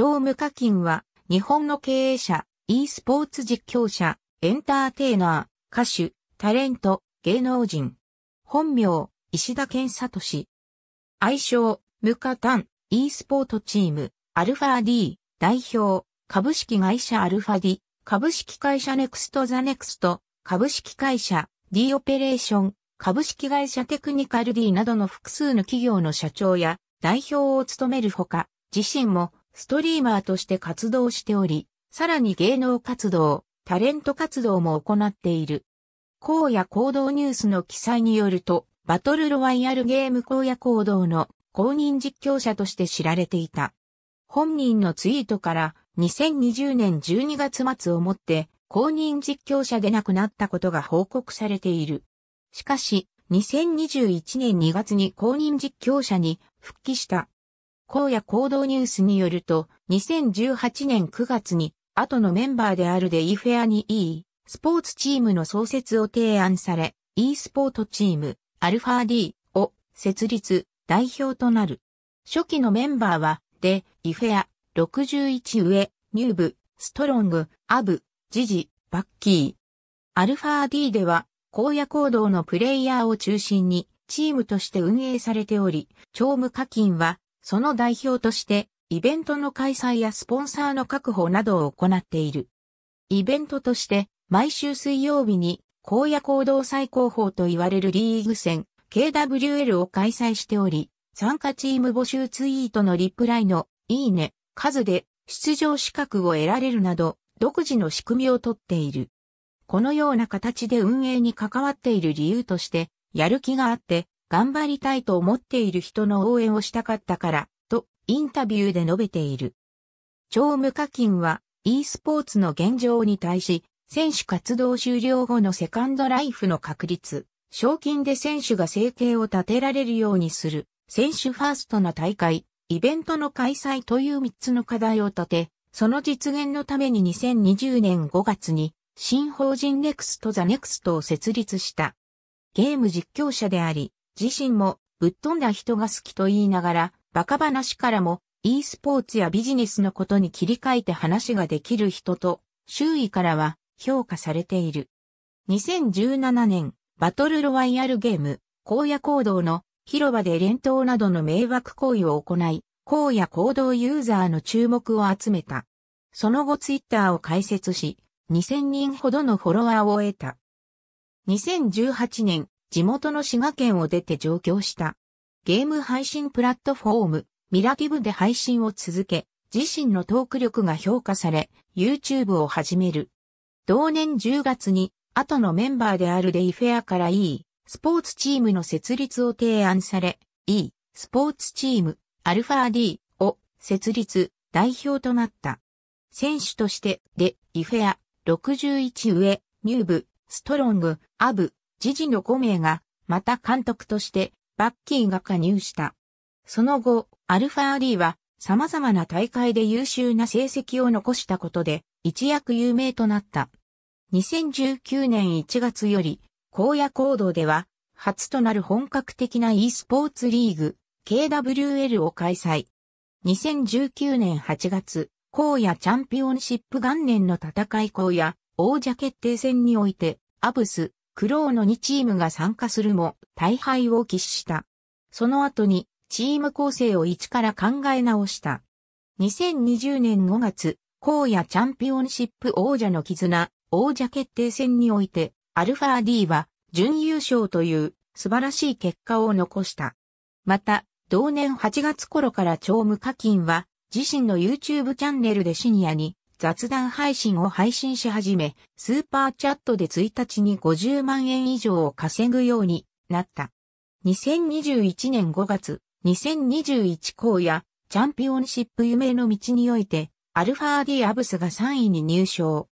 超無課金は、日本の経営者、e スポーツ実況者、エンターテイナー、歌手、タレント、芸能人。本名、石田健氏。愛称、無課単、e スポーツチーム、アルファ D、代表、株式会社アルファ D、株式会社ネクストザネクスト、株式会社 D オペレーション、株式会社テクニカル D などの複数の企業の社長や代表を務めるほか、自身もストリーマーとして活動しており、さらに芸能活動、タレント活動も行っている。荒野行動ニュースの記載によると、バトルロワイヤルゲーム荒野行動の公認実況者として知られていた。本人のツイートから2020年12月末をもって公認実況者で亡くなったことが報告されている。しかし、2021年2月に公認実況者に復帰した。荒野行動ニュースによると、2018年9月に、後のメンバーであるデイフェアに E、スポーツチームの創設を提案され、e スポートチーム、アルファ D を設立、代表となる。初期のメンバーは、デイフェア、61上、ニューブ、ストロング、アブ、ジジ、バッキー。アルファ D では、荒野行動のプレイヤーを中心に、チームとして運営されており、超無課金はその代表として、イベントの開催やスポンサーの確保などを行っている。イベントとして、毎週水曜日に、荒野行動最高峰と言われるリーグ戦、KWL を開催しており、参加チーム募集ツイートのリプライの、いいね、数で、出場資格を得られるなど、独自の仕組みをとっている。このような形で運営に関わっている理由として、やる気があって、頑張りたいと思っている人の応援をしたかったから、とインタビューで述べている。超無課金は e スポーツの現状に対し、選手活動終了後のセカンドライフの確立、賞金で選手が生計を立てられるようにする、選手ファーストな大会、イベントの開催という3つの課題を立て、その実現のために2020年5月に、新法人ネクストザネクストを設立した。ゲーム実況者であり、自身もぶっ飛んだ人が好きと言いながら、バカ話からも e スポーツやビジネスのことに切り替えて話ができる人と、周囲からは評価されている。2017年、バトルロワイヤルゲーム、荒野行動の広場で連投などの迷惑行為を行い、荒野行動ユーザーの注目を集めた。その後ツイッターを開設し、2000人ほどのフォロワーを得た。2018年、地元の滋賀県を出て上京した。ゲーム配信プラットフォーム、ミラティブで配信を続け、自身のトーク力が評価され、YouTube を始める。同年10月に、後のメンバーであるデイフェアから E、スポーツチームの設立を提案され、E、スポーツチーム、アルファ D を設立、代表となった。選手として、デイフェア、61上、ニューブ、ストロング、アブ、自次の5名が、また監督として、バッキーが加入した。その後、アルファーリーは、様々な大会で優秀な成績を残したことで、一躍有名となった。2019年1月より、荒野行動では、初となる本格的な e スポーツリーグ、KWL を開催。2019年8月、荒野チャンピオンシップ元年の戦い荒野、王者決定戦において、アブス、クローの2チームが参加するも大敗を喫した。その後にチーム構成を一から考え直した。2020年5月、荒野チャンピオンシップ王者の絆、王者決定戦において、アルファ D は準優勝という素晴らしい結果を残した。また、同年8月頃から超無課金は自身の YouTube チャンネルでシニアに雑談配信を配信し始め、スーパーチャットで1日に50万円以上を稼ぐようになった。2021年5月、2021校やチャンピオンシップ夢の道において、アルファーディアブスが3位に入賞。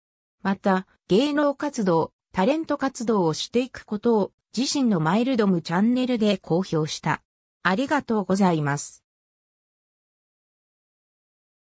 また、芸能活動、タレント活動をしていくことを自身のマイルドムチャンネルで公表した。ありがとうございます。